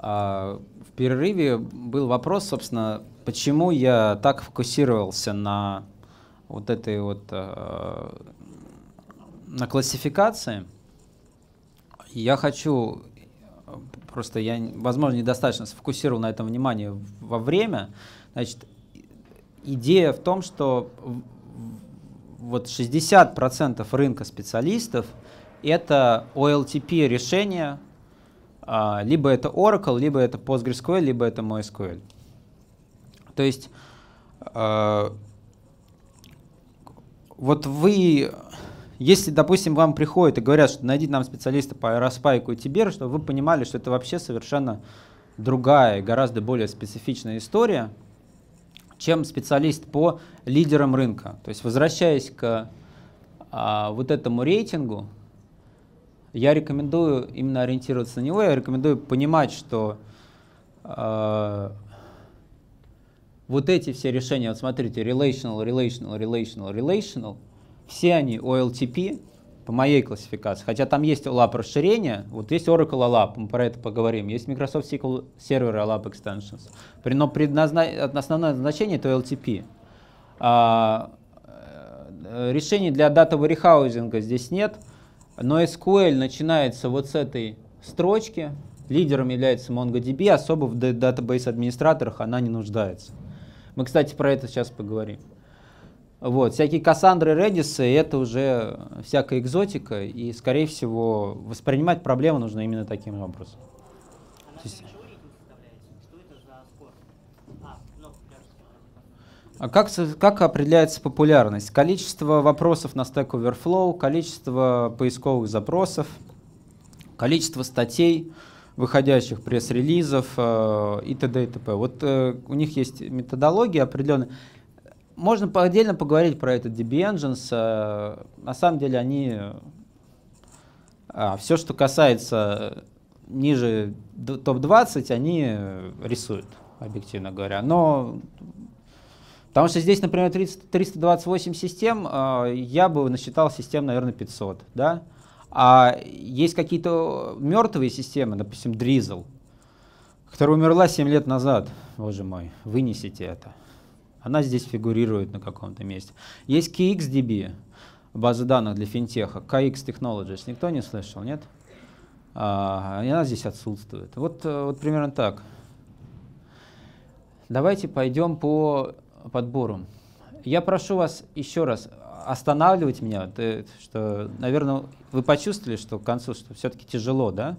А, в перерыве был вопрос, собственно, почему я так фокусировался на вот этой вот а, на классификации. Я хочу просто я, возможно, недостаточно сфокусировал на этом внимание во время. Значит, идея в том, что вот 60% рынка специалистов это OLTP решения, а, либо это Oracle, либо это PostgreSQL, либо это MySQL. То есть а, вот вы, если, допустим, вам приходят и говорят, что найдите нам специалиста по аэроспайку и Тиберу, чтобы вы понимали, что это вообще совершенно другая, гораздо более специфичная история, чем специалист по лидерам рынка. То есть возвращаясь к а, вот этому рейтингу, я рекомендую именно ориентироваться на него, я рекомендую понимать, что э, вот эти все решения, вот смотрите, relational, relational, relational, relational, все они OLTP по моей классификации, хотя там есть OLAP расширение, вот есть Oracle OLAP, мы про это поговорим, есть Microsoft SQL Server OLAP Extensions, но предназна... основное значение это OLTP. А, э, решений для дата warehousing здесь нет, но SQL начинается вот с этой строчки. Лидером является MongoDB, особо в датабейс-администраторах она не нуждается. Мы, кстати, про это сейчас поговорим. Вот, всякие Кассандры, Редисы, это уже всякая экзотика, и, скорее всего, воспринимать проблему нужно именно таким образом. То есть, А как, как определяется популярность? Количество вопросов на Stack Overflow, количество поисковых запросов, количество статей, выходящих пресс-релизов э, и т.д. и т.п. Вот э, у них есть методология определенная. Можно по отдельно поговорить про этот DB Engines. Э, на самом деле они... Э, а, все, что касается ниже топ-20, они э, рисуют, объективно говоря. Но Потому что здесь, например, 30, 328 систем, э, я бы насчитал систем, наверное, 500. Да? А есть какие-то мертвые системы, допустим, Drizzle, которая умерла 7 лет назад. Боже мой, вынесите это. Она здесь фигурирует на каком-то месте. Есть KXDB, база данных для финтеха, KX Technologies. Никто не слышал, нет? А, она здесь отсутствует. Вот, э, вот примерно так. Давайте пойдем по подбору. Я прошу вас еще раз останавливать меня, что, наверное, вы почувствовали, что к концу, что все-таки тяжело, да?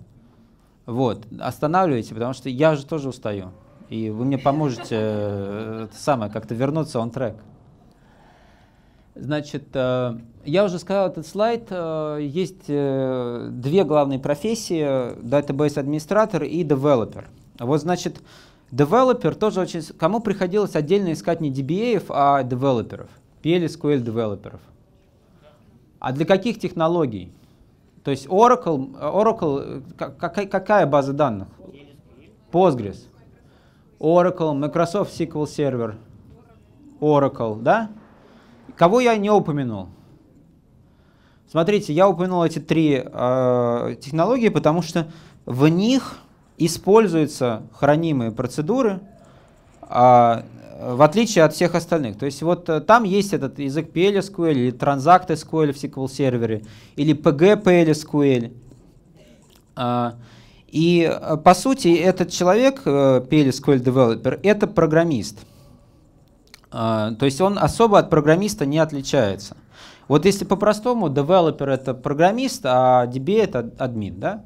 Вот, останавливайте, потому что я же тоже устаю. И вы мне поможете э, это самое, как-то вернуться он трек. Значит, э, я уже сказал этот слайд. Э, есть две главные профессии, database администратор и девелопер. Вот, значит, Девелопер тоже очень... Кому приходилось отдельно искать не DBA, а девелоперов? PLSQL девелоперов. А для каких технологий? То есть Oracle, Oracle э, какая, какая база данных? Postgres. Oracle, Microsoft SQL Server. Oracle, да? Кого я не упомянул? Смотрите, я упомянул эти три э, технологии, потому что в них используются хранимые процедуры, а, в отличие от всех остальных. То есть вот э, там есть этот язык PL SQL или Transact SQL в SQL сервере, или PG SQL. А, и э, по сути этот человек, PL SQL Developer, это программист. А, то есть он особо от программиста не отличается. Вот если по-простому, девелопер это программист, а DB это админ, да?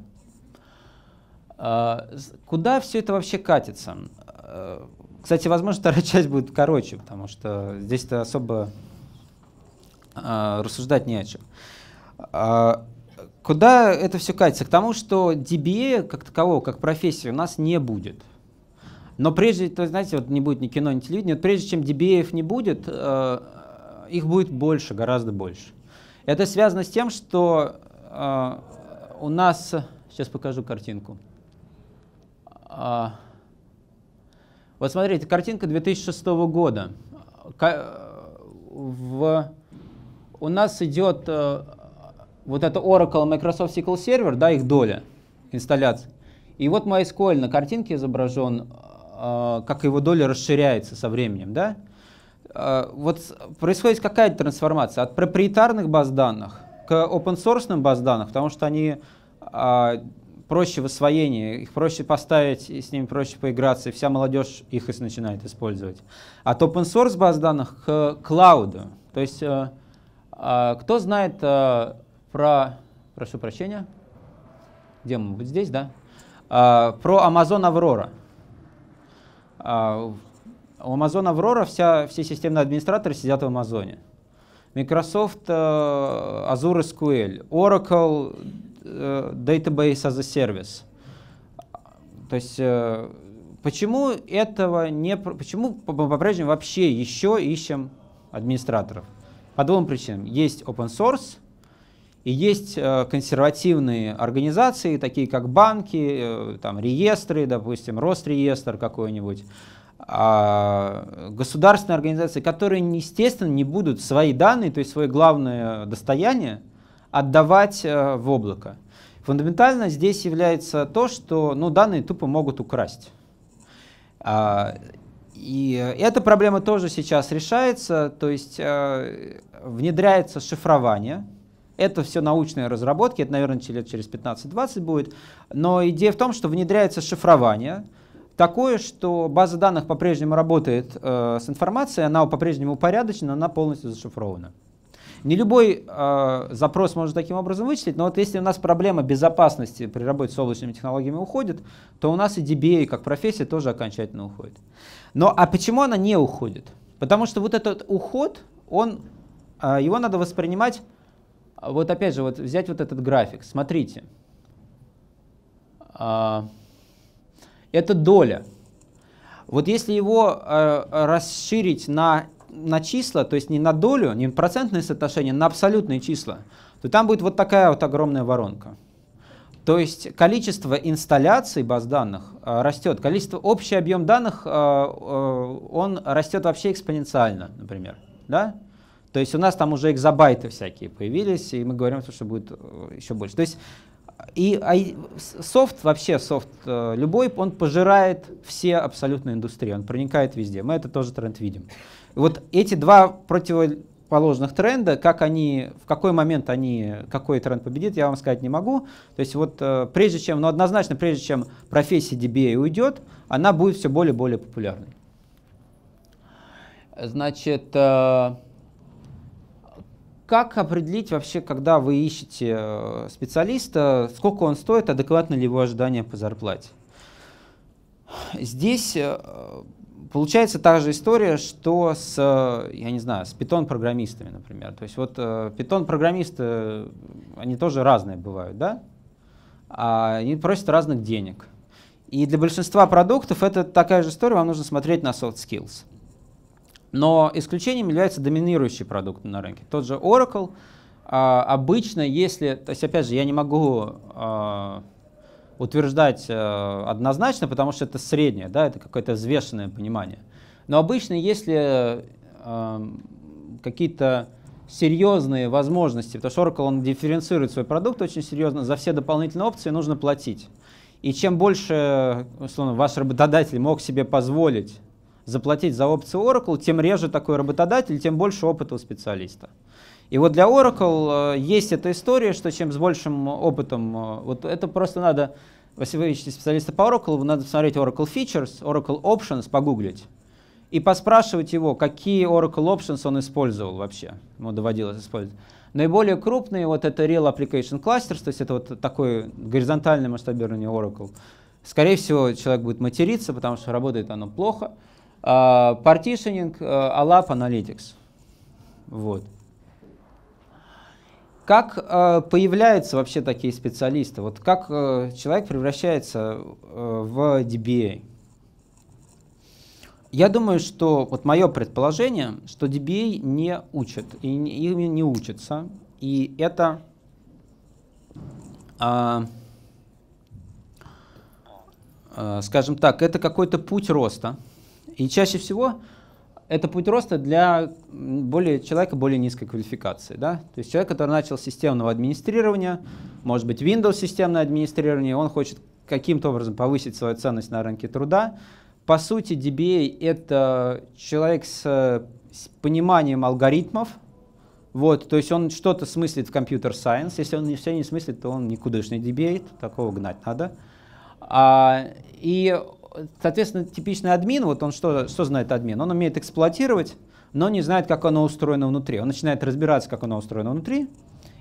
А, куда все это вообще катится? Э, кстати, возможно, вторая часть будет короче, потому что здесь-то особо а, рассуждать не о чем. А, куда это все катится? К тому, что DBA как такового, как профессии у нас не будет. Но прежде, то, знаете, вот не будет ни кино, ни телевидения, вот прежде чем DBA не будет, э, их будет больше, гораздо больше. Это связано с тем, что э, у нас... Сейчас покажу картинку. А, вот смотрите, картинка 2006 года. В, у нас идет э, вот это Oracle Microsoft SQL Server, да, их доля инсталляций. И вот MySQL на картинке изображен, э, как его доля расширяется со временем, да? Э, вот происходит какая-то трансформация от проприетарных баз данных к open-source баз данных, потому что они а, проще в освоении, их проще поставить, и с ними проще поиграться, и вся молодежь их и начинает использовать. От open source баз данных к клауду. То есть, э, а, кто знает э, про, прошу прощения, где мы, вот здесь, да? А, про Amazon Aurora. А, у Amazon Aurora вся, все системные администраторы сидят в Амазоне. Microsoft э, Azure SQL, Oracle Э, database as a Service. То есть э, почему этого не... Почему по-прежнему вообще еще ищем администраторов? По двум причинам. Есть open source, и есть э, консервативные организации, такие как банки, э, там, реестры, допустим, Росреестр какой-нибудь, э, государственные организации, которые, естественно, не будут свои данные, то есть свое главное достояние, отдавать э, в облако. Фундаментально здесь является то, что ну, данные тупо могут украсть. А, и эта проблема тоже сейчас решается, то есть э, внедряется шифрование. Это все научные разработки, это, наверное, лет через 15-20 будет. Но идея в том, что внедряется шифрование, такое, что база данных по-прежнему работает э, с информацией, она по-прежнему упорядочена, она полностью зашифрована. Не любой э, запрос можно таким образом вычислить, но вот если у нас проблема безопасности при работе с облачными технологиями уходит, то у нас и DBA как профессия тоже окончательно уходит. Но а почему она не уходит? Потому что вот этот уход, он, э, его надо воспринимать, а, вот опять же, вот взять вот этот график, смотрите. Э, это доля. Вот если его э, расширить на на числа, то есть не на долю, не на процентные соотношения, на абсолютные числа, то там будет вот такая вот огромная воронка. То есть количество инсталляций баз данных э, растет, количество, общий объем данных, э, э, он растет вообще экспоненциально, например. Да? То есть у нас там уже экзобайты всякие появились, и мы говорим, что будет э, еще больше. То есть э, и, а и софт, вообще софт э, любой, он пожирает все абсолютные индустрии, он проникает везде. Мы это тоже тренд видим вот эти два противоположных тренда, как они, в какой момент они, какой тренд победит, я вам сказать не могу. То есть вот э, прежде чем, ну однозначно, прежде чем профессия DBA уйдет, она будет все более и более популярной. Значит, э, как определить вообще, когда вы ищете э, специалиста, сколько он стоит, адекватно ли его ожидания по зарплате? Здесь Получается та же история, что с, э, я не знаю, с питон-программистами, например. То есть вот э, питон-программисты, э, они тоже разные бывают, да? А они просят разных денег. И для большинства продуктов это такая же история, вам нужно смотреть на soft skills. Но исключением является доминирующий продукт на рынке. Тот же Oracle, а обычно, если, то есть опять же, я не могу а, утверждать э, однозначно, потому что это среднее, да, это какое-то взвешенное понимание. Но обычно, если э, какие-то серьезные возможности, потому что Oracle он дифференцирует свой продукт очень серьезно, за все дополнительные опции нужно платить. И чем больше, условно, ваш работодатель мог себе позволить заплатить за опцию Oracle, тем реже такой работодатель, тем больше опыта у специалиста. И вот для Oracle э, есть эта история, что чем с большим опытом, э, вот это просто надо, если вы ищете специалиста по Oracle, вы надо посмотреть Oracle Features, Oracle Options, погуглить и поспрашивать его, какие Oracle Options он использовал вообще, ему доводилось использовать. Наиболее крупные вот это Real Application Clusters, то есть это вот такое горизонтальное масштабирование Oracle. Скорее всего, человек будет материться, потому что работает оно плохо. А, partitioning, uh, ALAP Analytics. Вот. Как э, появляются вообще такие специалисты? Вот как э, человек превращается э, в DBA? Я думаю, что вот мое предположение, что DBA не учат, и ими не учатся. И это а, а, скажем так, это какой-то путь роста. И чаще всего это путь роста для более, человека более низкой квалификации. Да? То есть человек, который начал системного администрирования, может быть, Windows системное администрирование, он хочет каким-то образом повысить свою ценность на рынке труда. По сути, DBA — это человек с, с пониманием алгоритмов, вот, то есть он что-то смыслит в компьютер-сайенс. Если он все не смыслит, то он никудышный DBA, то такого гнать надо. А, и соответственно, типичный админ, вот он что, что знает админ? Он умеет эксплуатировать, но не знает, как оно устроено внутри. Он начинает разбираться, как оно устроено внутри,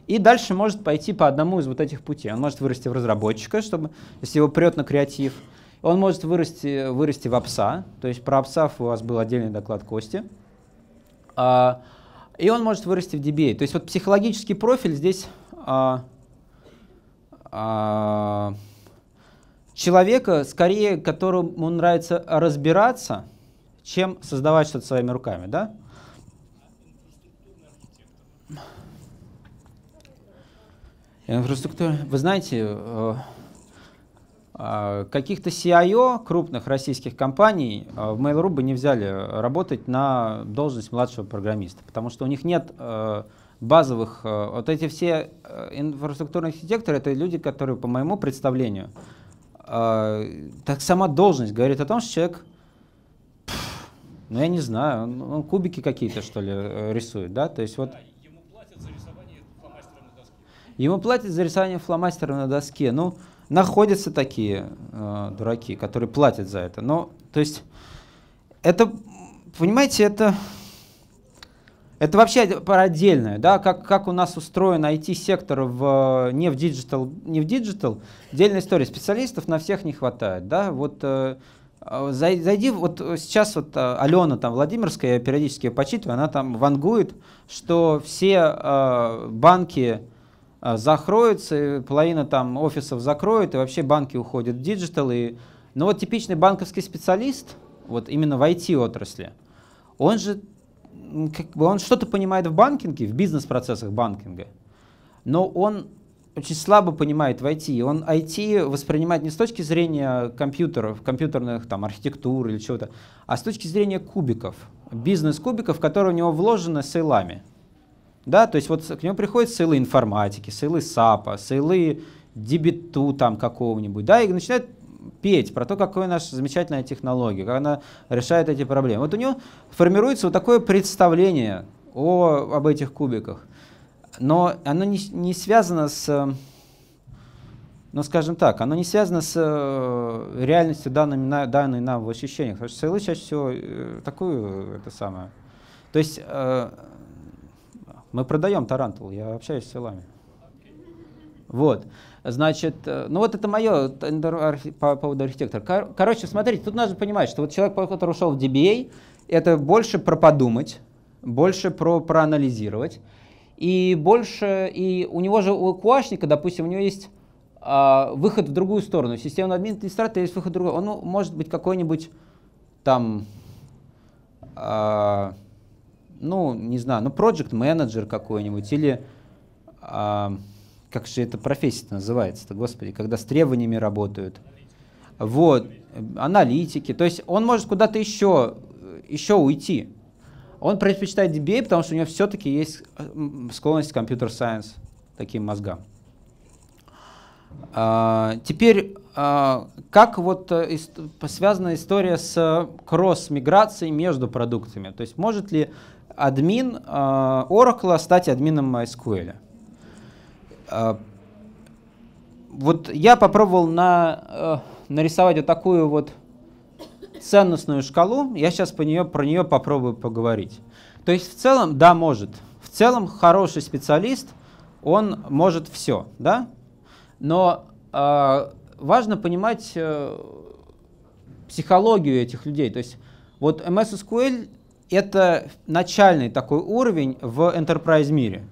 и дальше может пойти по одному из вот этих путей. Он может вырасти в разработчика, чтобы, если его прет на креатив. Он может вырасти, вырасти в апса, то есть про апсав у вас был отдельный доклад Кости. А, и он может вырасти в DBA. То есть вот психологический профиль здесь... А, а, человека, скорее, которому нравится разбираться, чем создавать что-то своими руками, да? Инфраструктура. Вы знаете, э, э, каких-то CIO крупных российских компаний э, в Mail.ru бы не взяли работать на должность младшего программиста, потому что у них нет базовых... Вот эти все инфраструктурные архитекторы — это люди, которые, по моему представлению, так сама должность говорит о том, что человек, пфф, ну я не знаю, он, он кубики какие-то что ли э, рисует, да, то есть вот. Ему платят за рисование фломастером на доске. на доске, ну находятся такие э, дураки, которые платят за это, но, то есть это, понимаете, это это вообще парадельное, да, как, как у нас устроен IT-сектор в, не, в digital, не в digital, отдельная история. Специалистов на всех не хватает, да, вот э, э, зайди, вот сейчас вот э, Алена там Владимирская, я периодически ее почитываю, она там вангует, что все банки закроются, половина там офисов закроет, и вообще банки уходят в диджитал, и, ну вот типичный банковский специалист, вот именно в IT-отрасли, он же как бы он что-то понимает в банкинге, в бизнес-процессах банкинга, но он очень слабо понимает в IT. Он IT воспринимает не с точки зрения компьютеров, компьютерных там архитектур или чего-то, а с точки зрения кубиков, бизнес-кубиков, которые у него вложены сейлами. Да, то есть вот к нему приходят сейлы информатики, сейлы САПа, сейлы дебиту там какого-нибудь, да, и начинают петь про то, какая наша замечательная технология, как она решает эти проблемы. Вот у него формируется вот такое представление о, об этих кубиках. Но оно не, не связано с, ну скажем так, оно не связано с э, реальностью данными, на, данной нам в ощущениях. Потому что сайлы чаще всего такую, это самое. То есть э, мы продаем тарантул, я общаюсь с силами. Вот. Значит, э, ну вот это мое по поводу архитектора. Короче, смотрите, тут нужно понимать, что вот человек, который ушел в DBA, это больше про подумать, больше про проанализировать, и больше, и у него же, у куашника, допустим, у него есть а, выход в другую сторону. Системный администратор есть выход в другую. Он ну, может быть какой-нибудь там, а, ну, не знаю, ну, project менеджер какой-нибудь, или... А, как же это профессия называется-то, господи, когда с требованиями работают. Вот, аналитики. То есть он может куда-то еще, еще уйти. Он предпочитает DBA, потому что у него все-таки есть склонность к компьютер-сайенс, таким мозгам. А, теперь, а, как вот э, ис связана история с кросс-миграцией между продуктами? То есть может ли админ а, Oracle стать админом MySQL? А, вот я попробовал на, э, нарисовать вот такую вот ценностную шкалу. Я сейчас по нее, про нее попробую поговорить. То есть в целом, да, может. В целом хороший специалист, он может все, да? Но э, важно понимать э, психологию этих людей. То есть вот MS SQL это начальный такой уровень в enterprise мире.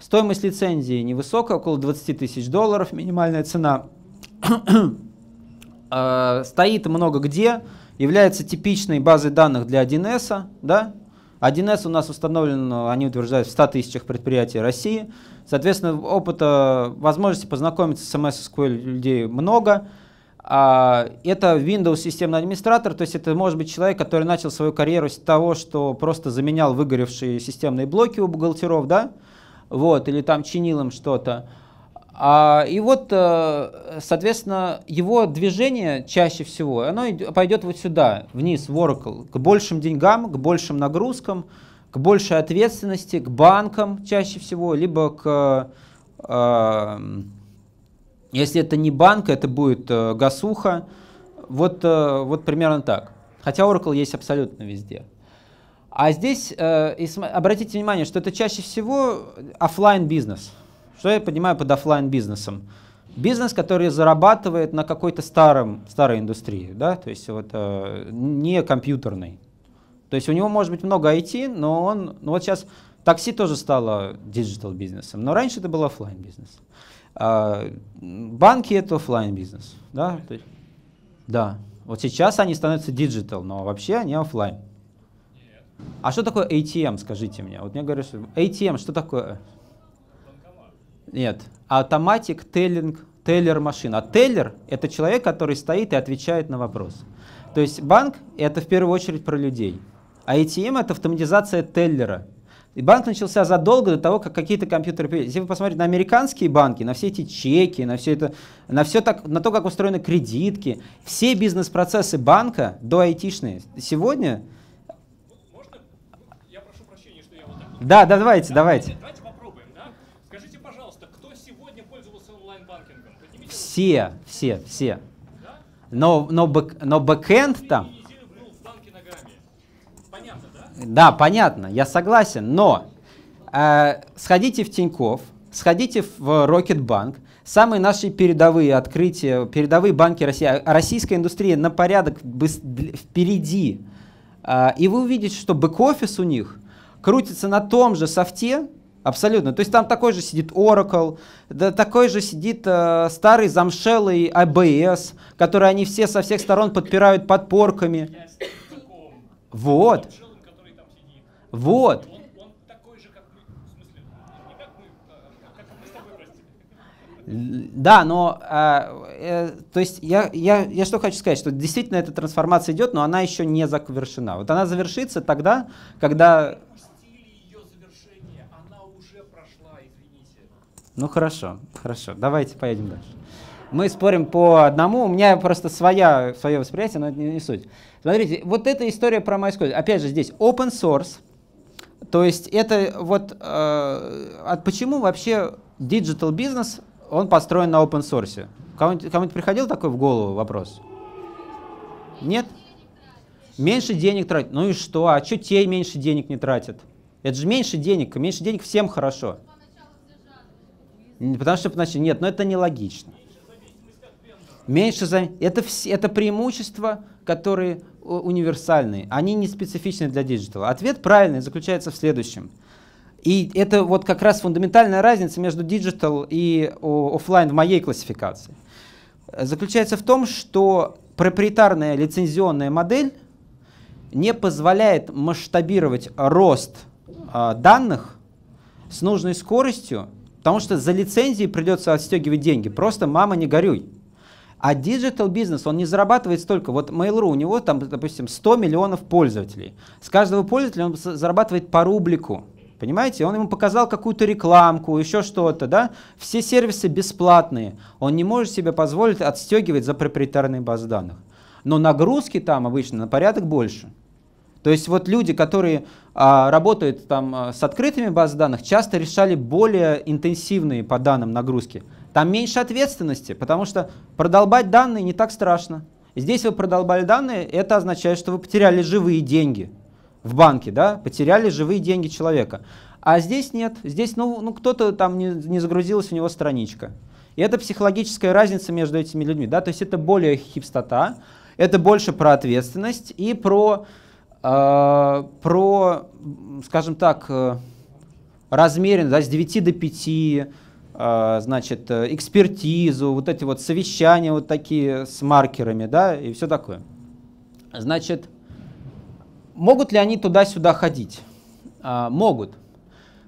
Стоимость лицензии невысокая, около 20 тысяч долларов, минимальная цена. А, стоит много где, является типичной базой данных для 1С, да, 1С у нас установлен, они утверждают, в 100 тысячах предприятий России. Соответственно, опыта, возможности познакомиться с MS SQL людей много. А, это Windows системный администратор, то есть это может быть человек, который начал свою карьеру с того, что просто заменял выгоревшие системные блоки у бухгалтеров, да, вот, или там чинил им что-то. А, и вот, э, соответственно, его движение чаще всего, оно пойдет вот сюда, вниз, в Oracle, к большим деньгам, к большим нагрузкам, к большей ответственности, к банкам чаще всего, либо к... Э, эм, если это не банк, это будет э, гасуха. Вот, э, вот примерно так. Хотя Oracle есть абсолютно везде. А здесь э, и обратите внимание, что это чаще всего офлайн бизнес. Что я понимаю под офлайн бизнесом? Бизнес, который зарабатывает на какой-то старом, старой индустрии, да, то есть вот э, не компьютерный. То есть у него может быть много IT, но он, ну вот сейчас такси тоже стало диджитал бизнесом, но раньше это был офлайн бизнес. А, банки это офлайн бизнес, да, да. Вот сейчас они становятся диджитал, но вообще они офлайн. А что такое ATM, скажите мне? Вот мне говорят, что ATM, что такое? Нет. автоматик, теллинг, теллер машина. А Teller — это человек, который стоит и отвечает на вопрос. То есть банк — это в первую очередь про людей. А ATM — это автоматизация теллера. И банк начался задолго до того, как какие-то компьютеры появились. Если вы посмотрите на американские банки, на все эти чеки, на все это, на все так, на то, как устроены кредитки, все бизнес-процессы банка до айтишные сегодня — Да, да, давайте, давайте. Давайте попробуем, да? Скажите, пожалуйста, кто сегодня пользовался онлайн-банкингом? Все, все, все. Но, но, бэк, но бэкэнд там... Понятно, да? да, понятно, я согласен, но э, сходите в Тиньков, сходите в Rocket Bank, самые наши передовые открытия, передовые банки России, а российская индустрия на порядок впереди, э, и вы увидите, что бэк-офис у них – крутится на том же софте, Абсолютно. То есть там такой же сидит Oracle, да, такой же сидит э, старый замшелый ABS, а который они все со всех сторон подпирают подпорками. Вот. Вот. Да, но э, э, то есть я, я, я что хочу сказать, что действительно эта трансформация идет, но она еще не завершена. Вот она завершится тогда, когда Ну хорошо, хорошо, давайте поедем дальше. Мы спорим по одному, у меня просто своя, свое восприятие, но это не, не суть. Смотрите, вот эта история про MySQL, опять же здесь open source, то есть это вот, э, от почему вообще digital бизнес, он построен на open source? Кому-нибудь кому приходил такой в голову вопрос? Нет? Меньше денег тратить. Ну и что? А что те меньше денег не тратят? Это же меньше денег, меньше денег всем хорошо. Потому что, значит, нет, но ну это нелогично. Меньше за... Это, все, это преимущества, которые э, универсальные, они не специфичны для диджитала. Ответ правильный заключается в следующем. И это вот как раз фундаментальная разница между диджитал и офлайн в моей классификации. Заключается в том, что проприетарная лицензионная модель не позволяет масштабировать рост э, данных с нужной скоростью Потому что за лицензии придется отстегивать деньги. Просто мама не горюй. А диджитал бизнес, он не зарабатывает столько. Вот Mail.ru, у него там, допустим, 100 миллионов пользователей. С каждого пользователя он зарабатывает по рублику. Понимаете, он ему показал какую-то рекламку, еще что-то, да? Все сервисы бесплатные. Он не может себе позволить отстегивать за проприетарные базы данных. Но нагрузки там обычно на порядок больше. То есть вот люди, которые а, работают там а, с открытыми базами данных, часто решали более интенсивные по данным нагрузки. Там меньше ответственности, потому что продолбать данные не так страшно. Здесь вы продолбали данные, это означает, что вы потеряли живые деньги в банке, да, потеряли живые деньги человека. А здесь нет, здесь ну, ну кто-то там не, не загрузилась у него страничка. И это психологическая разница между этими людьми, да, то есть это более хипстота, это больше про ответственность и про а, про, скажем так, э, размеренно, да, с 9 до 5, а, значит, э, экспертизу, вот эти вот совещания вот такие с маркерами, да, и все такое. Значит, могут ли они туда-сюда ходить? А, могут.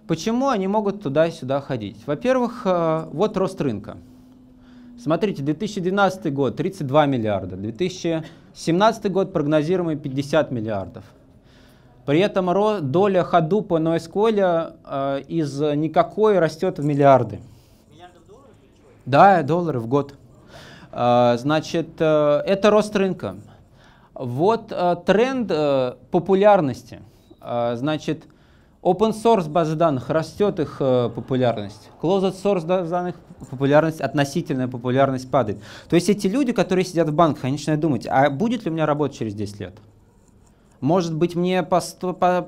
Почему они могут туда-сюда ходить? Во-первых, э, вот рост рынка. Смотрите, 2012 год 32 миллиарда, 2000 2017 год прогнозируемый 50 миллиардов. При этом доля ходу по NoSQL э, из никакой растет в миллиарды. Миллиардов долларов? Да, доллары в год. Э, значит, э, это рост рынка. Вот э, тренд популярности. значит, Open source базы данных растет их э, популярность. Closed source базы данных популярность, относительная популярность падает. То есть эти люди, которые сидят в банках, они начинают думать, а будет ли у меня работа через 10 лет? Может быть, мне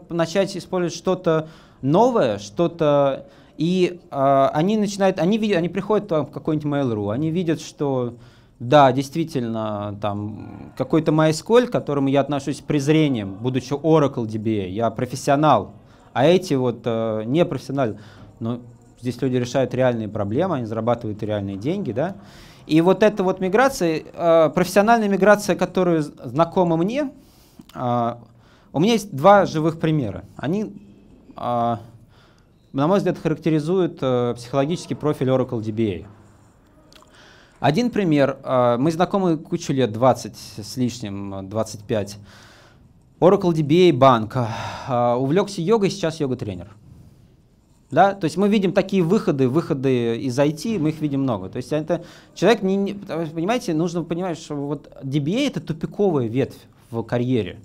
начать использовать что-то новое, что-то... И э, они начинают, они, видят, они приходят там, в какой-нибудь Mail.ru, они видят, что да, действительно, там какой-то MySQL, к которому я отношусь с презрением, будучи Oracle DBA, я профессионал, а эти вот э, непрофессиональные. Но ну, здесь люди решают реальные проблемы, они зарабатывают реальные деньги, да. И вот эта вот миграция, э, профессиональная миграция, которую знакома мне, э, у меня есть два живых примера. Они, э, на мой взгляд, характеризуют э, психологический профиль Oracle DBA. Один пример. Э, мы знакомы кучу лет, 20 с лишним, 25. Oracle DBA банк. А, увлекся йогой, сейчас йога-тренер. Да? То есть мы видим такие выходы, выходы из IT, мы их видим много. То есть это человек, не, понимаете, нужно понимать, что вот DBA это тупиковая ветвь в карьере.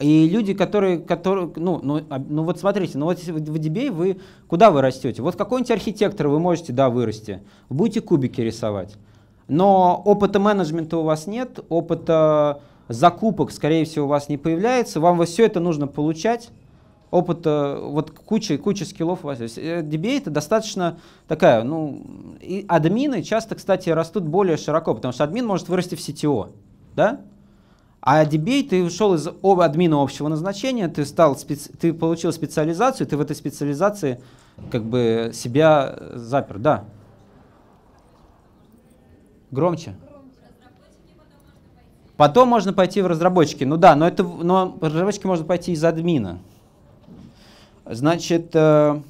И люди, которые, которые ну, ну, а, ну вот смотрите, ну вот в DBA вы, куда вы растете? Вот какой-нибудь архитектор вы можете, да, вырасти, вы будете кубики рисовать. Но опыта менеджмента у вас нет, опыта закупок, скорее всего, у вас не появляется, вам вот все это нужно получать, опыт, вот куча, куча скиллов у вас есть. Э, DBA это достаточно такая, ну, и админы часто, кстати, растут более широко, потому что админ может вырасти в CTO, да? А DBA ты ушел из админа общего назначения, ты, стал специ... ты получил специализацию, ты в этой специализации как бы себя запер, да. Громче. Потом можно пойти в разработчики. Ну да, но, это, но в разработчики можно пойти из админа. Значит, э,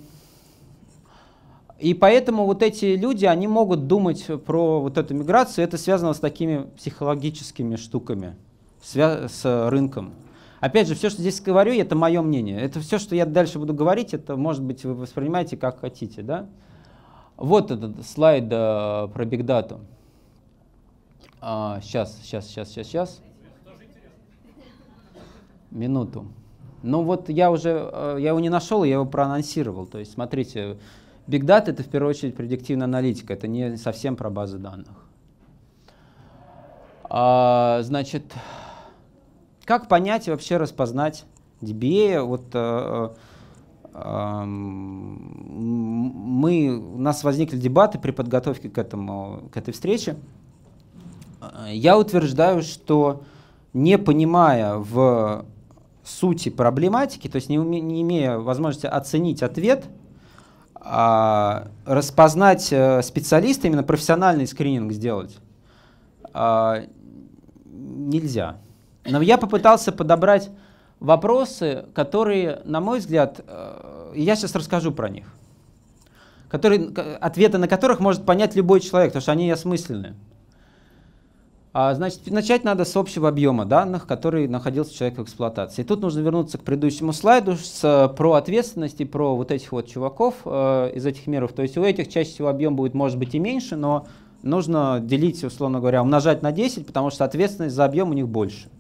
и поэтому вот эти люди, они могут думать про вот эту миграцию. Это связано с такими психологическими штуками, свя- с рынком. Опять же, все, что здесь говорю, это мое мнение. Это все, что я дальше буду говорить, это, может быть, вы воспринимаете как хотите. Да? Вот этот слайд э, про бигдату. А, сейчас, сейчас, сейчас, сейчас, сейчас. Минуту. Ну вот я уже, э, я его не нашел, я его проанонсировал. То есть смотрите, Big Data это в первую очередь предиктивная аналитика, это не совсем про базы данных. А, значит, как понять и вообще распознать DBA? Вот а, а, мы, у нас возникли дебаты при подготовке к, этому, к этой встрече. Э, я утверждаю, что не понимая в сути проблематики, то есть не, не имея возможности оценить ответ, а, распознать э, специалиста, именно профессиональный скрининг сделать а, нельзя. Но я попытался подобрать вопросы, которые, на мой взгляд, э, я сейчас расскажу про них, которые, ответы на которых может понять любой человек, потому что они осмысленные. А, значит, начать надо с общего объема данных, который находился человек в эксплуатации. И тут нужно вернуться к предыдущему слайду с, про ответственность и про вот этих вот чуваков э, из этих миров. То есть у этих чаще всего объем будет, может быть, и меньше, но нужно делить, условно говоря, умножать на 10, потому что ответственность за объем у них больше.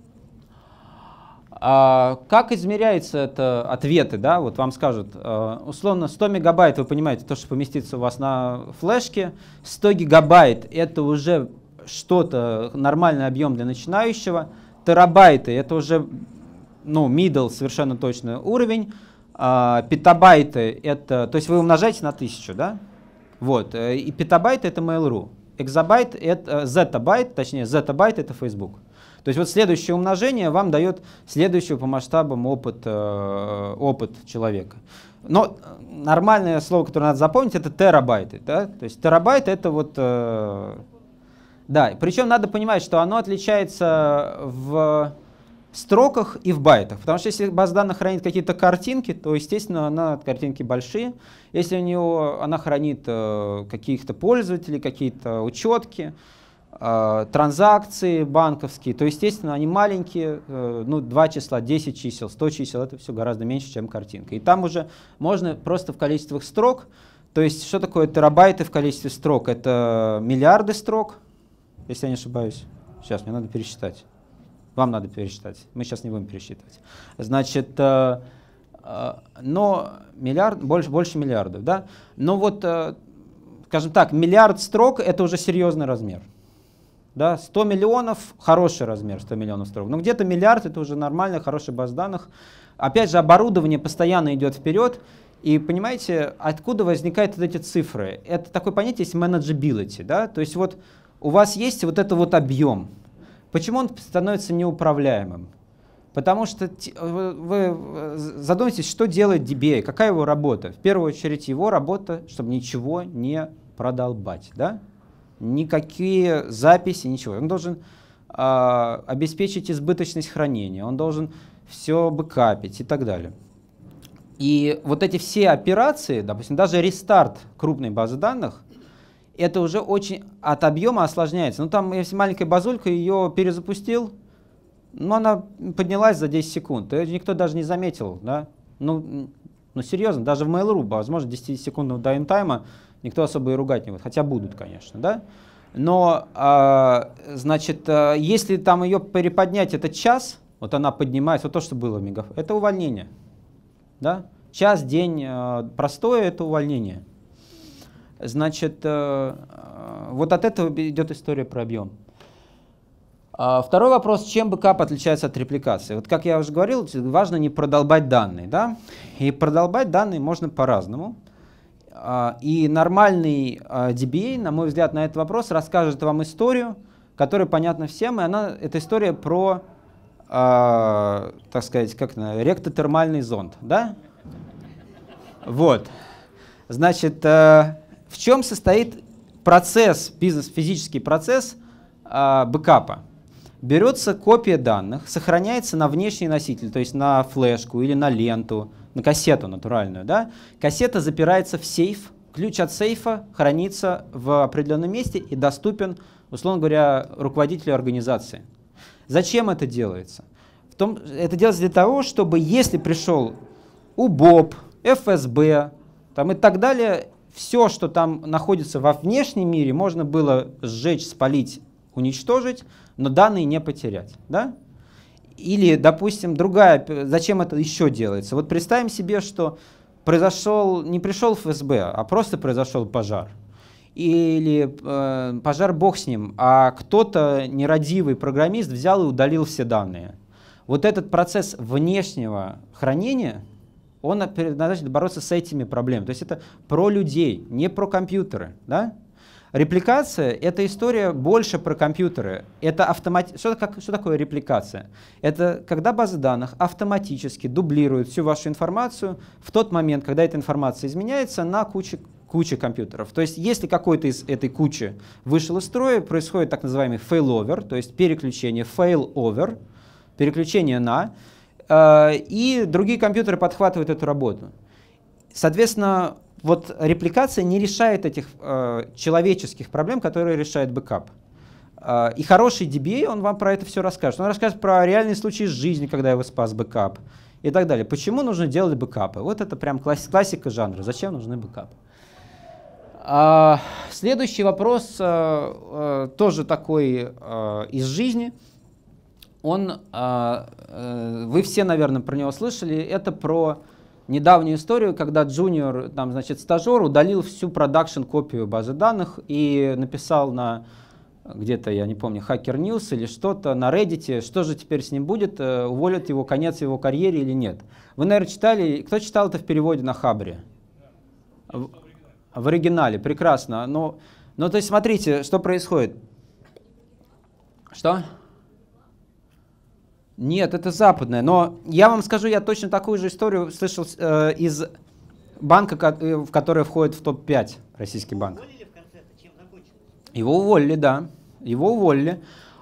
А как измеряются это ответы, да, вот вам скажут, э, условно 100 мегабайт, вы понимаете, то, что поместится у вас на флешке, 100 гигабайт это уже что-то, нормальный объем для начинающего. Терабайты это уже ну, middle совершенно точно уровень. А, петабайты это, то есть вы умножаете на тысячу, да? Вот, э, и петабайты это Mail.ru, экзобайт это, э, зетабайт, точнее зетабайт это Facebook. То есть вот следующее умножение вам дает следующую по масштабам опыт, э, опыт человека. Но нормальное слово, которое надо запомнить, это терабайты. Да? То есть терабайт это вот да, причем надо понимать, что оно отличается в строках и в байтах. Потому что если база данных хранит какие-то картинки, то, естественно, она картинки большие. Если у нее она хранит э, каких-то пользователей, какие-то учетки, э, транзакции банковские, то, естественно, они маленькие, э, ну, 2 числа, 10 чисел, 100 чисел, это все гораздо меньше, чем картинка. И там уже можно просто в количествах строк, то есть что такое терабайты в количестве строк? Это миллиарды строк, если я не ошибаюсь. Сейчас, мне надо пересчитать. Вам надо пересчитать. Мы сейчас не будем пересчитывать. Значит, э, э, но миллиард, больше, больше миллиардов, да? Но вот, э, скажем так, миллиард строк – это уже серьезный размер. Да, 100 миллионов – хороший размер, 100 миллионов строк. Но где-то миллиард – это уже нормально, хороший баз данных. Опять же, оборудование постоянно идет вперед. И понимаете, откуда возникают вот эти цифры? Это такое понятие есть manageability, да? То есть вот у вас есть вот этот вот объем. Почему он становится неуправляемым? Потому что э, вы э, задумайтесь, что делает DBA, какая его работа. В первую очередь его работа, чтобы ничего не продолбать, да? Никакие записи, ничего. Он должен э, обеспечить избыточность хранения, он должен все бэкапить и так далее. И вот эти все операции, допустим, даже рестарт крупной базы данных, это уже очень от объема осложняется. Ну там, если маленькая базулька, ее перезапустил, но ну, она поднялась за 10 секунд. И никто даже не заметил, да? Ну, ну серьезно, даже в Mail.ru, возможно, 10-секундного дайнтайма никто особо и ругать не будет. Хотя будут, конечно, да? Но, а, значит, а, если там ее переподнять этот час, вот она поднимается, вот то, что было в мегафон, это увольнение. Да? Час, день а, простое, это увольнение. Значит, э, э, вот от этого идет история про объем. А, второй вопрос, чем бэкап отличается от репликации? Вот как я уже говорил, важно не продолбать данные. Да? И продолбать данные можно по-разному. А, и нормальный а, DBA, на мой взгляд, на этот вопрос расскажет вам историю, которая понятна всем, и она, эта история про, так сказать, как на, ректотермальный зонд, да? Вот. Значит, э, в чем состоит процесс, бизнес-физический процесс э, бэкапа? Берется копия данных, сохраняется на внешний носитель, то есть на флешку или на ленту, на кассету натуральную. Да? Кассета запирается в сейф, ключ от сейфа хранится в определенном месте и доступен, условно говоря, руководителю организации. Зачем это делается? В том, это делается для того, чтобы если пришел УБОП, ФСБ там, и так далее, все, что там находится во внешнем мире, можно было сжечь, спалить, уничтожить, но данные не потерять. Да? Или, допустим, другая, зачем это еще делается? Вот представим себе, что произошел, не пришел ФСБ, а просто произошел пожар. Или э, пожар бог с ним, а кто-то, нерадивый программист, взял и удалил все данные. Вот этот процесс внешнего хранения – он предназначен бороться с этими проблемами. То есть это про людей, не про компьютеры. Да? Репликация — это история больше про компьютеры. Это автомати... что, как, что такое репликация? Это когда база данных автоматически дублирует всю вашу информацию в тот момент, когда эта информация изменяется на куче куча компьютеров. То есть если какой-то из этой кучи вышел из строя, происходит так называемый failover, то есть переключение, failover, переключение на. Э, и другие компьютеры подхватывают эту работу. Соответственно, вот репликация не решает этих э, человеческих проблем, которые решает бэкап. Э, и хороший DBA, он вам про это все расскажет. Он расскажет про реальные случаи из жизни, когда его спас бэкап и так далее. Почему нужно делать бэкапы? Вот это прям класс классика жанра. Зачем нужны бэкапы? А, следующий вопрос а, а, тоже такой а, из жизни – он, а, э, вы все, наверное, про него слышали, это про недавнюю историю, когда джуниор, там, значит, стажер удалил всю продакшн-копию базы данных и написал на где-то, я не помню, Hacker News или что-то на Reddit, что же теперь с ним будет, э, уволят его, конец его карьере или нет. Вы, наверное, читали, кто читал это в переводе на Хабре? в, в оригинале, прекрасно. Но, ну, то есть смотрите, что происходит. Что? Нет, это западное. Но я вам скажу, я точно такую же историю слышал э, из банка, э, в который входит в топ-5 российский банк. Его уволили, да. Его уволили.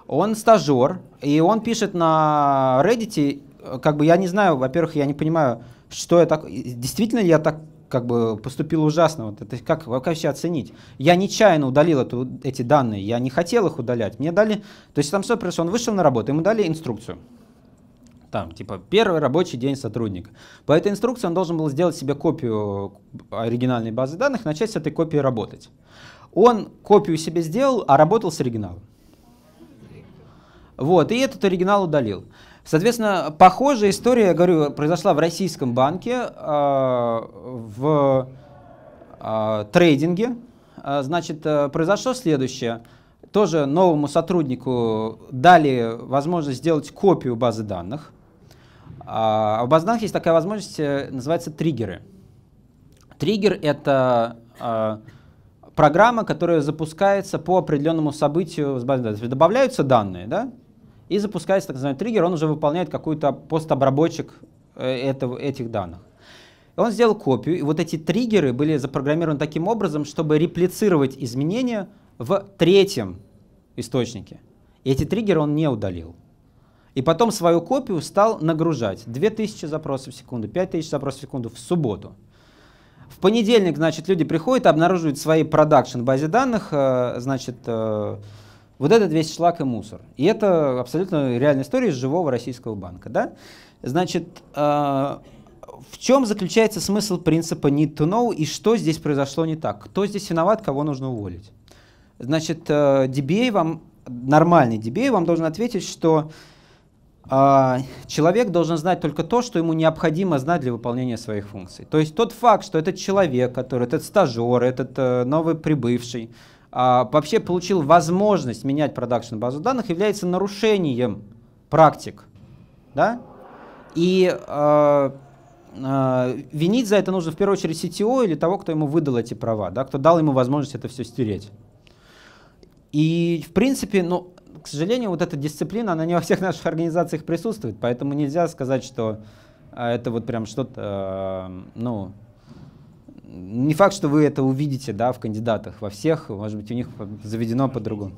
Он стажер, и он пишет на Reddit, э, как бы я не знаю, во-первых, я не понимаю, что я так... Действительно ли я так как бы поступил ужасно, вот это как вообще оценить? Я нечаянно удалил эту, эти данные, я не хотел их удалять. Мне дали, то есть там все произошло, он вышел на работу, ему дали инструкцию там, типа, первый рабочий день сотрудника. По этой инструкции он должен был сделать себе копию оригинальной базы данных, начать с этой копии работать. Он копию себе сделал, а работал с оригиналом. Вот, и этот оригинал удалил. Соответственно, похожая история, я говорю, произошла в российском банке, а, в а, трейдинге. А, значит, э, произошло следующее. Тоже новому сотруднику дали возможность сделать копию базы данных. А в базданах есть такая возможность, э, называется триггеры. Триггер — это а, программа, которая запускается по определенному событию с базы данных. Добавляются данные, да, и запускается так называемый триггер, он уже выполняет какой-то постобработчик э, этого, этих данных. он сделал копию, и вот эти триггеры были запрограммированы таким образом, чтобы реплицировать изменения в третьем источнике. И эти триггеры он не удалил. И потом свою копию стал нагружать. 2000 запросов в секунду, 5000 запросов в секунду в субботу. В понедельник, значит, люди приходят, обнаруживают свои продакшн базе данных, э, значит, э, вот этот весь шлак и мусор. И это абсолютно реальная история из живого российского банка, да? Значит, э, в чем заключается смысл принципа need to know и что здесь произошло не так? Кто здесь виноват, кого нужно уволить? Значит, DBA вам, нормальный DBA вам должен ответить, что а, человек должен знать только то, что ему необходимо знать для выполнения своих функций. То есть тот факт, что этот человек, который, этот стажер, этот э, новый прибывший, а, вообще получил возможность менять продакшн базу данных, является нарушением практик. Да? И э, э, винить за это нужно в первую очередь CTO или того, кто ему выдал эти права, да, кто дал ему возможность это все стереть. И, в принципе, ну, к сожалению, вот эта дисциплина, она не во всех наших организациях присутствует, поэтому нельзя сказать, что а, это вот прям что-то, э, ну, не факт, что вы это увидите, да, в кандидатах, во всех, может быть, у них заведено по-другому.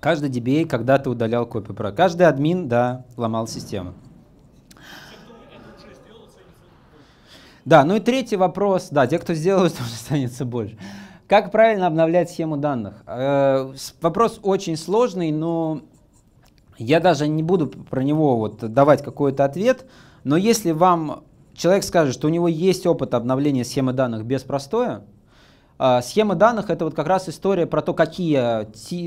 Каждый DBA когда-то удалял копию про. Каждый админ, да, ломал систему. Да, ну и третий вопрос. Да, те, кто сделают, тоже останется больше. Как правильно обновлять схему данных? Э, вопрос очень сложный, но я даже не буду про него вот давать какой-то ответ. Но если вам человек скажет, что у него есть опыт обновления схемы данных без простоя, э, Схема данных – это вот как раз история про то, какие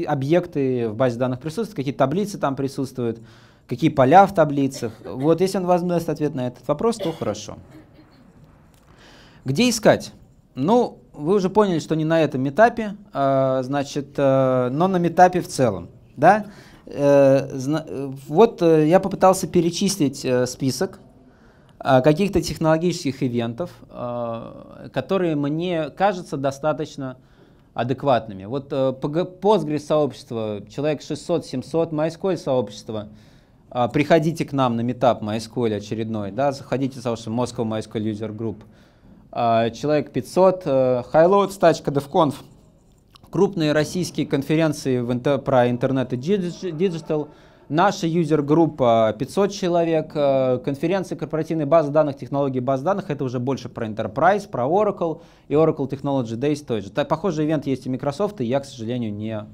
объекты в базе данных присутствуют, какие таблицы там присутствуют, какие поля в таблицах. Вот если он возьмет ответ на этот вопрос, то хорошо. Где искать? Ну, вы уже поняли, что не на этом этапе, э, значит, э, но на этапе в целом, да? Э, вот э, я попытался перечислить э, список каких-то технологических ивентов, которые мне кажутся достаточно адекватными. Вот э, Postgres сообщество, человек 600-700, MySQL сообщество, э, приходите к нам на метап MySQL очередной, да, заходите в сообщество Moscow MySQL User Group – а, человек 500. Э, Highload, стачка, DevConf. Крупные российские конференции в интер, про интернет и диджитал. Наша юзер-группа 500 человек. Э, конференции корпоративной базы данных, технологии баз данных. Это уже больше про Enterprise, про Oracle и Oracle Technology Days тоже. Похожий ивент есть и Microsoft, и я, к сожалению, не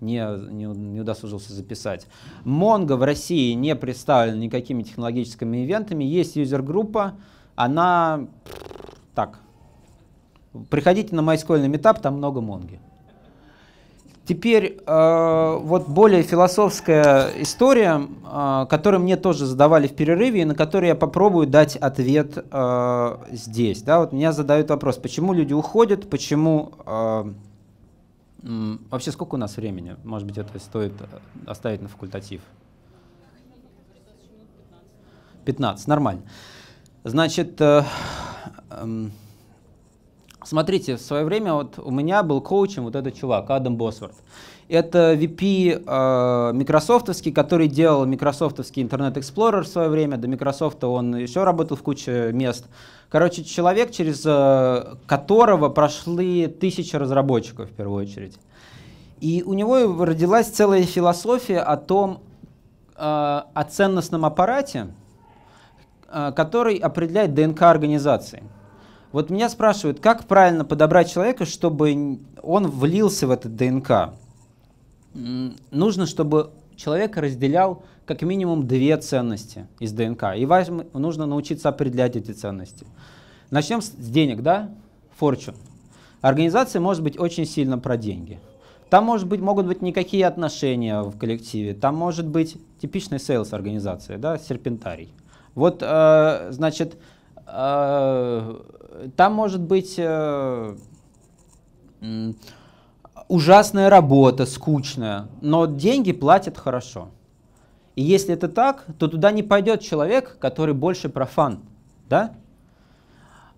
не, не, не удосужился записать. Монго в России не представлен никакими технологическими ивентами. Есть юзер-группа, она так. Приходите на MySQL метап, там много монги. Теперь э, вот более философская история, э, которую мне тоже задавали в перерыве, и на которую я попробую дать ответ э, здесь. Да, вот меня задают вопрос, почему люди уходят, почему... э вообще сколько у нас времени? Может быть, это стоит э, оставить на факультатив? 15, нормально. Значит, э, Эм, смотрите, в свое время вот у меня был коучем вот этот чувак, Адам Босворт. Это VP э, Microsoftовский, который делал Microsoftовский Internet Explorer в свое время. До Microsoft он еще работал в куче мест. Короче, человек, через э, которого прошли тысячи разработчиков в первую очередь. И у него родилась целая философия о том, э, о ценностном аппарате, э, который определяет ДНК организации. Вот меня спрашивают, как правильно подобрать человека, чтобы он влился в этот ДНК? Нужно, чтобы человек разделял как минимум две ценности из ДНК. И вам нужно научиться определять эти ценности. Начнем с денег, да? Fortune. Организация может быть очень сильно про деньги. Там может быть, могут быть никакие отношения в коллективе. Там может быть типичная сейлс организация, да, серпентарий. Вот, э, значит, э, там может быть э, ужасная работа, скучная, но деньги платят хорошо. И если это так, то туда не пойдет человек, который больше профан, да?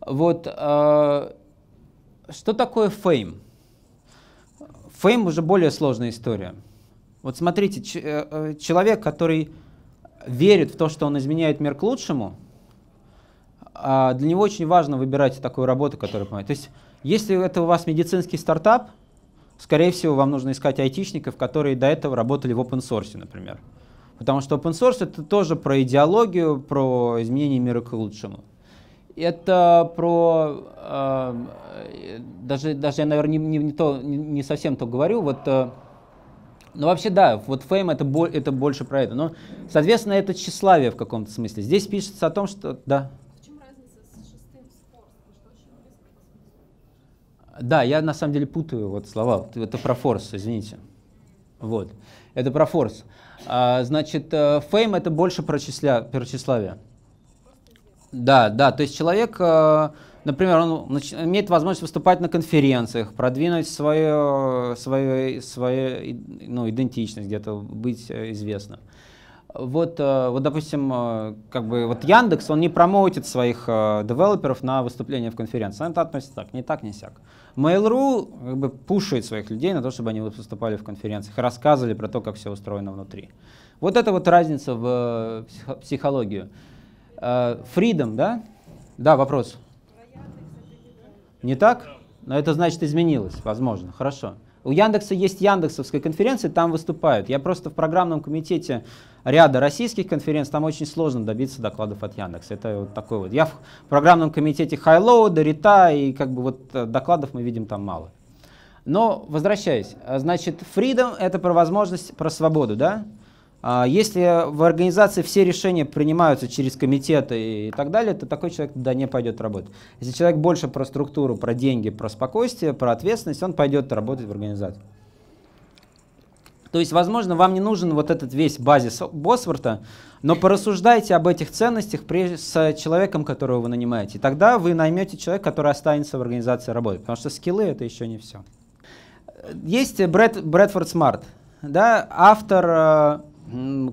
Вот э, что такое фейм? Фейм уже более сложная история. Вот смотрите, э, э, человек, который верит в то, что он изменяет мир к лучшему, а для него очень важно выбирать такую работу, которая помогает. То есть, если это у вас медицинский стартап, скорее всего, вам нужно искать айтишников, которые до этого работали в open source, например. Потому что open source это тоже про идеологию, про изменение мира к лучшему. Это про э, даже даже я, наверное, не, не, то, не, не совсем то говорю. Вот, э, ну вообще да, вот фейм это бо, это больше про это. Но, соответственно, это тщеславие в каком-то смысле. Здесь пишется о том, что да. Да, я на самом деле путаю вот слова. Это про форс, извините. Вот. Это про форс. А, значит, э, фейм это больше про, числя, про тщеславие. Да, да, то есть человек, э, например, он имеет возможность выступать на конференциях, продвинуть свою, свою, свою ну, идентичность где-то, быть э, известным. Вот, вот, допустим, как бы вот Яндекс, он не промоутит своих девелоперов на выступления в конференции. Это относится так, не так, не сяк. Mail.ru как бы пушит своих людей на то, чтобы они выступали в конференциях, рассказывали про то, как все устроено внутри. Вот это вот разница в э, психологию. Э, freedom, да? Да, вопрос. Не так? Но это значит изменилось, возможно. Хорошо. У Яндекса есть Яндексовская конференция, там выступают. Я просто в программном комитете ряда российских конференций, там очень сложно добиться докладов от Яндекса. Это вот такой вот. Я в программном комитете Хайлоу, Дорита, и как бы вот э, докладов мы видим там мало. Но возвращаясь, э, значит, freedom — это про возможность, про свободу, да? А если в организации все решения принимаются через комитеты и так далее, то такой человек туда не пойдет работать. Если человек больше про структуру, про деньги, про спокойствие, про ответственность, он пойдет работать в организацию. То есть, возможно, вам не нужен вот этот весь базис Босворта, но порассуждайте об этих ценностях с человеком, которого вы нанимаете. И тогда вы наймете человека, который останется в организации работать, потому что скиллы — это еще не все. Есть Брэд, Брэдфорд Смарт, да, автор э,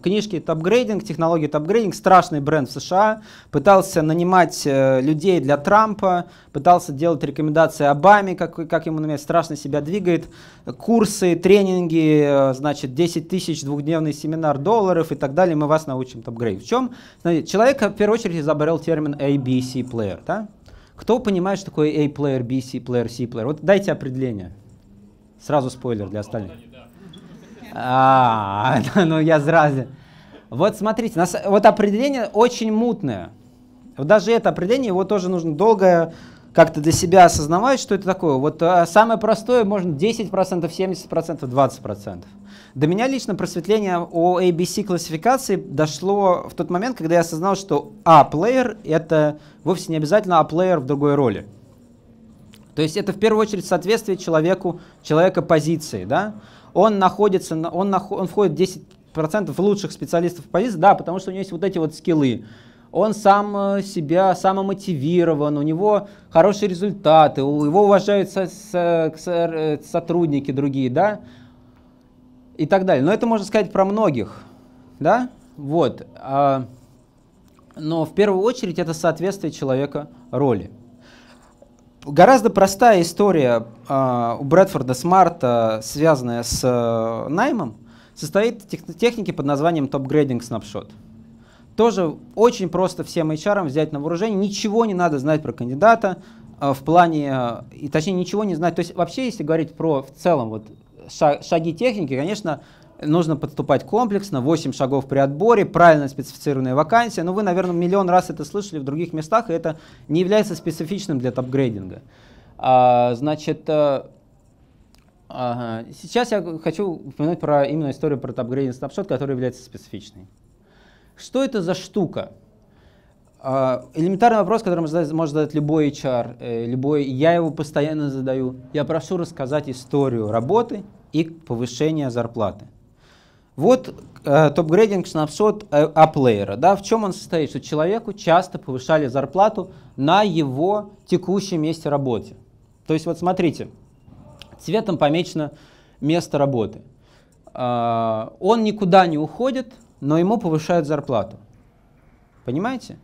книжки «Тапгрейдинг», технологии «Тапгрейдинг», страшный бренд в США, пытался нанимать э, людей для Трампа, пытался делать рекомендации Обаме, как, как ему, например, страшно себя двигает, курсы, тренинги, э, значит, 10 тысяч двухдневный семинар долларов и так далее, мы вас научим «Тапгрейд». В чем? Знаете, человек, в первую очередь, изобрел термин abc player, да? Кто понимает, что такое A-плеер, B-плеер, C-плеер? Вот дайте определение. Сразу спойлер для остальных. А, ну я сразу. Вот смотрите, вот определение очень мутное. Вот даже это определение, его тоже нужно долго как-то для себя осознавать, что это такое. Вот э, самое простое можно 10%, 70%, 20%. До меня лично просветление о ABC классификации дошло в тот момент, когда я осознал, что А-плеер это вовсе не обязательно А-плеер в другой роли. То есть это в первую очередь соответствие человеку, человека позиции, да? он находится, он, наход, он входит в 10% лучших специалистов в позиции, да, потому что у него есть вот эти вот скиллы. Он сам э, себя самомотивирован, у него хорошие результаты, у его уважают со, со, со, э, сотрудники другие, да, и так далее. Но это можно сказать про многих, да, вот. А, но в первую очередь это соответствие человека роли. Гораздо простая история э, у Брэдфорда Смарта, связанная с э, наймом, состоит в тех технике под названием топ-грейдинг снапшот. Тоже очень просто всем HR взять на вооружение, ничего не надо знать про кандидата э, в плане, э, и точнее ничего не знать. То есть вообще, если говорить про в целом вот шаги техники, конечно, нужно подступать комплексно, 8 шагов при отборе, правильно специфицированная вакансия. Но ну, вы, наверное, миллион раз это слышали в других местах, и это не является специфичным для топгрейдинга. А, значит, а, ага. сейчас я хочу упомянуть про именно историю про топгрейдинг снапшот, которая является специфичной. Что это за штука? А, элементарный вопрос, который может задать любой HR, э, любой, я его постоянно задаю. Я прошу рассказать историю работы и повышения зарплаты. Вот топ-грейдинг снапсот аплеера. Да, в чем он состоит? Что человеку часто повышали зарплату на его текущем месте работы. То есть вот смотрите, цветом помечено место работы. Э, он никуда не уходит, но ему повышают зарплату. Понимаете?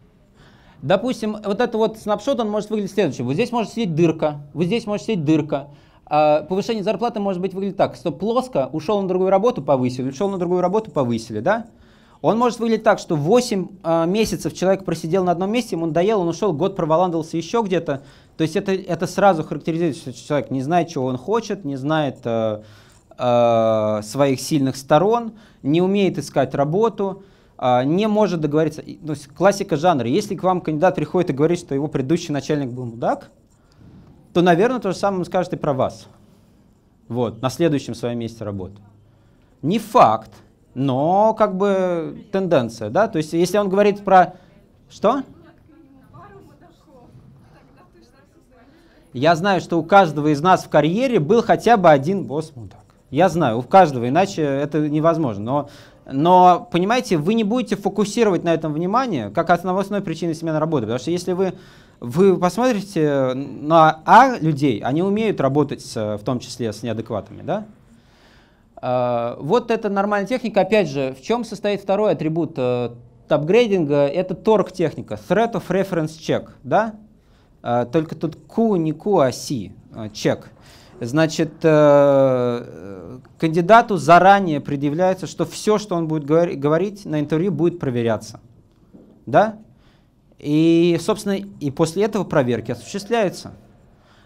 Допустим, вот это вот снапшот, он может выглядеть следующим. Вот здесь может сидеть дырка, вот здесь может сидеть дырка. А, повышение зарплаты может быть выглядит так, что плоско ушел на другую работу, повысили, ушел на другую работу, повысили, да? Он может выглядеть так, что 8 а, месяцев человек просидел на одном месте, ему надоело, он ушел, год проволандался еще где-то. То есть это, это сразу характеризует, что человек не знает, чего он хочет, не знает э, э, своих сильных сторон, не умеет искать работу, э, не может договориться. То есть классика жанра. Если к вам кандидат приходит и говорит, что его предыдущий начальник был мудак, то, наверное, то же самое он скажет и про вас. Вот, на следующем своем месте работы. Не факт, но как бы тенденция, да? То есть если он говорит про... Что? Я знаю, что у каждого из нас в карьере был хотя бы один босс-мудак. Я знаю, у каждого, иначе это невозможно. Но но, понимаете, вы не будете фокусировать на этом внимание, как основной причиной смены работы. Потому что если вы вы посмотрите на А людей, они умеют работать с, в том числе с неадекватами, да? А, вот эта нормальная техника. Опять же, в чем состоит второй атрибут апгрейдинга э, это торг техника, threat of reference check, да? А, только тут Q не Q, а C, э, чек. Значит, э, кандидату заранее предъявляется, что все, что он будет говорить на интервью, будет проверяться. Да? И, собственно, и после этого проверки осуществляются.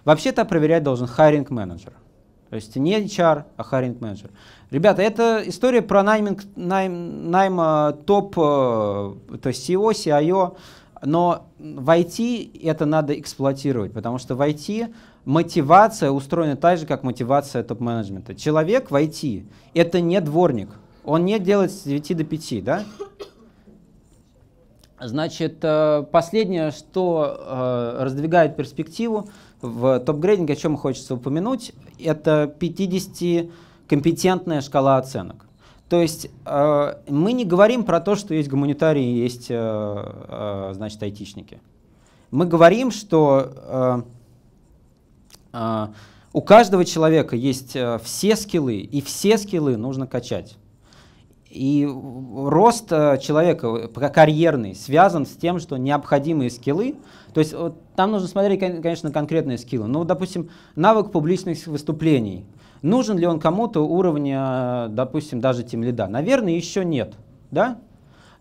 Вообще-то проверять должен хайринг менеджер. То есть не HR, а хайринг менеджер. Ребята, это история про найминг, найм, найм топ, э, то есть CEO, CIO, но в IT это надо эксплуатировать, потому что в IT мотивация устроена так же, как мотивация топ-менеджмента. Человек в IT — это не дворник, он не делает с 9 до 5, да? Значит, э, последнее, что э, раздвигает перспективу в топ-грейдинге, о чем хочется упомянуть, это 50-компетентная шкала оценок. То есть э, мы не говорим про то, что есть гуманитарии и есть, значит, айтишники. Мы говорим, что у каждого человека есть все скиллы, и все скиллы нужно качать. И рост э, человека э, карьерный связан с тем, что необходимые скиллы, то есть вот, там нужно смотреть, конечно, конкретные скиллы. Но, ну, допустим, навык публичных выступлений. Нужен ли он кому-то уровня, э, допустим, даже тем лида? Наверное, еще нет, да?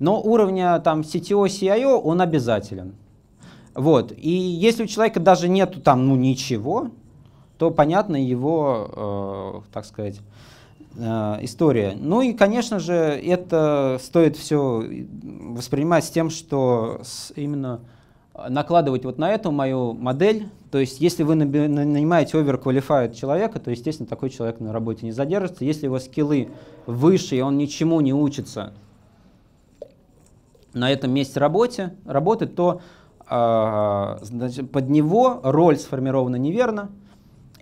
Но уровня там CTO, CIO он обязателен. Вот. И если у человека даже нету там ну ничего, то понятно его, э, так сказать, Э, история. Ну и, конечно же, это стоит все воспринимать с тем, что именно э, накладывать вот на эту мою модель. То есть, если вы нанимаете оверквалифайд человека, то, естественно, такой человек на работе не задержится. Если его скиллы выше, и он ничему не учится на этом месте работе, работы, то э, значит, под него роль сформирована неверно –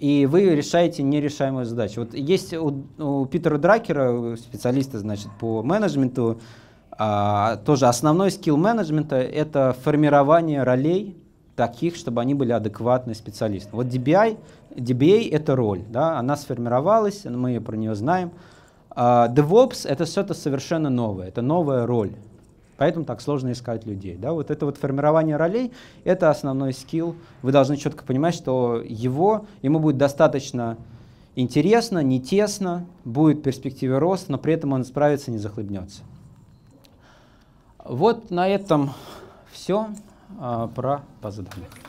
и вы решаете нерешаемую задачу. Вот есть у, у Питера Дракера, специалиста, значит, по менеджменту, а, тоже основной скилл менеджмента — это формирование ролей таких, чтобы они были адекватны специалистам. Вот DBI, DBA — это роль, да, она сформировалась, мы про нее знаем. А, DevOps — это что-то совершенно новое, это новая роль. Поэтому так сложно искать людей. Да? Вот это вот формирование ролей — это основной скилл. Вы должны четко понимать, что его, ему будет достаточно интересно, не тесно, будет в перспективе рост, но при этом он справится, не захлебнется. Вот на этом все а, про базу данных.